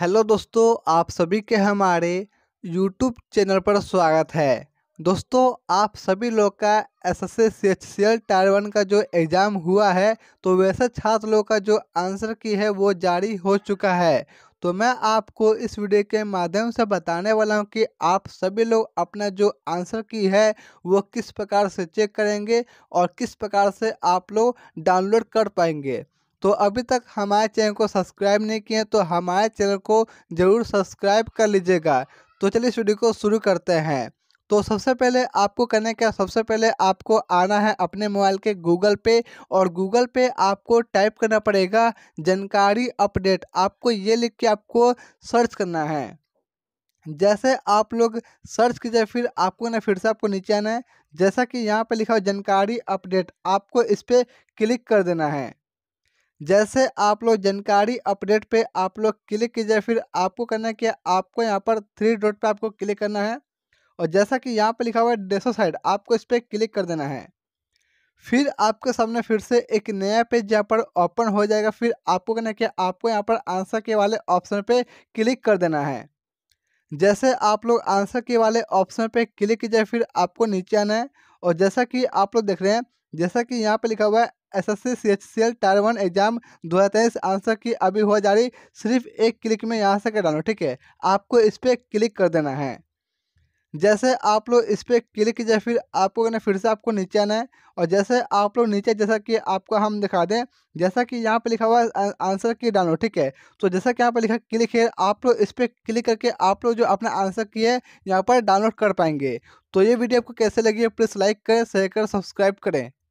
hello दोस्तों आप सभी के हमारे यूट्यूब चैनल पर स्वागत है दोस्तों आप सभी लोग का S S C H C L tier one का जो एग्ज़ाम हुआ है तो वैसे छात्र लोग का जो आंसर की है वो जारी हो चुका है तो मैं आपको इस वीडियो के माध्यम से बताने वाला हूं कि आप सभी लोग अपना जो आंसर की है वो किस प्रकार से चेक करेंगे और किस प्रकार से आप लोग डाउनलोड कर पाएंगे तो अभी तक हमारे चैनल को सब्सक्राइब नहीं किए तो हमारे चैनल को ज़रूर सब्सक्राइब कर लीजिएगा तो चलिए इस वीडियो को शुरू करते हैं तो सबसे पहले आपको करने का सबसे पहले आपको आना है अपने मोबाइल के गूगल पे और गूगल पे आपको टाइप करना पड़ेगा जानकारी अपडेट आपको ये लिख के आपको सर्च करना है जैसे आप लोग सर्च कीजिए फिर आपको ना फिर से आपको नीचे आना है जैसा कि यहाँ पे लिखा हो जानकारी अपडेट आपको इस पर क्लिक कर देना है जैसे आप लोग जानकारी अपडेट पे आप लोग क्लिक कीजिए फिर आपको करना है कि आपको यहाँ पर थ्री डॉट पे आपको क्लिक करना है और जैसा कि यहाँ पे लिखा हुआ है डेसो साइड आपको इस पर क्लिक कर देना है फिर आपके सामने फिर से एक नया पेज यहाँ पर ओपन हो जाएगा फिर आपको कहना है कि आपको यहाँ पर आंसर के वाले ऑप्शन पर क्लिक कर देना है जैसे आप लोग आंसर के वाले ऑप्शन पर क्लिक कीजिए फिर आपको नीचे आना है और जैसा कि आप लोग देख रहे हैं जैसा कि यहाँ पे लिखा हुआ है S S C C H C L tier one exam दो हज़ार तेईस आंसर की अभी हुआ जारी सिर्फ एक क्लिक में यहाँ से कर डालो ठीक है आपको इस पर क्लिक कर देना है जैसे आप लोग इस पर क्लिक या फिर आपको करना फिर से आपको नीचे आना है और जैसे आप लोग नीचे जैसा कि आपको हम दिखा दें जैसा कि यहाँ पे लिखा हुआ है आंसर की डाउनलोड ठीक है तो जैसा कि यहाँ पे लिखा क्लिक है आप लोग इस पर क्लिक करके आप लोग जो अपना आंसर की है यहाँ पर डाउनलोड कर पाएंगे तो ये वीडियो आपको कैसे लगी है प्लीज़ लाइक करें शेयर करें सब्सक्राइब करें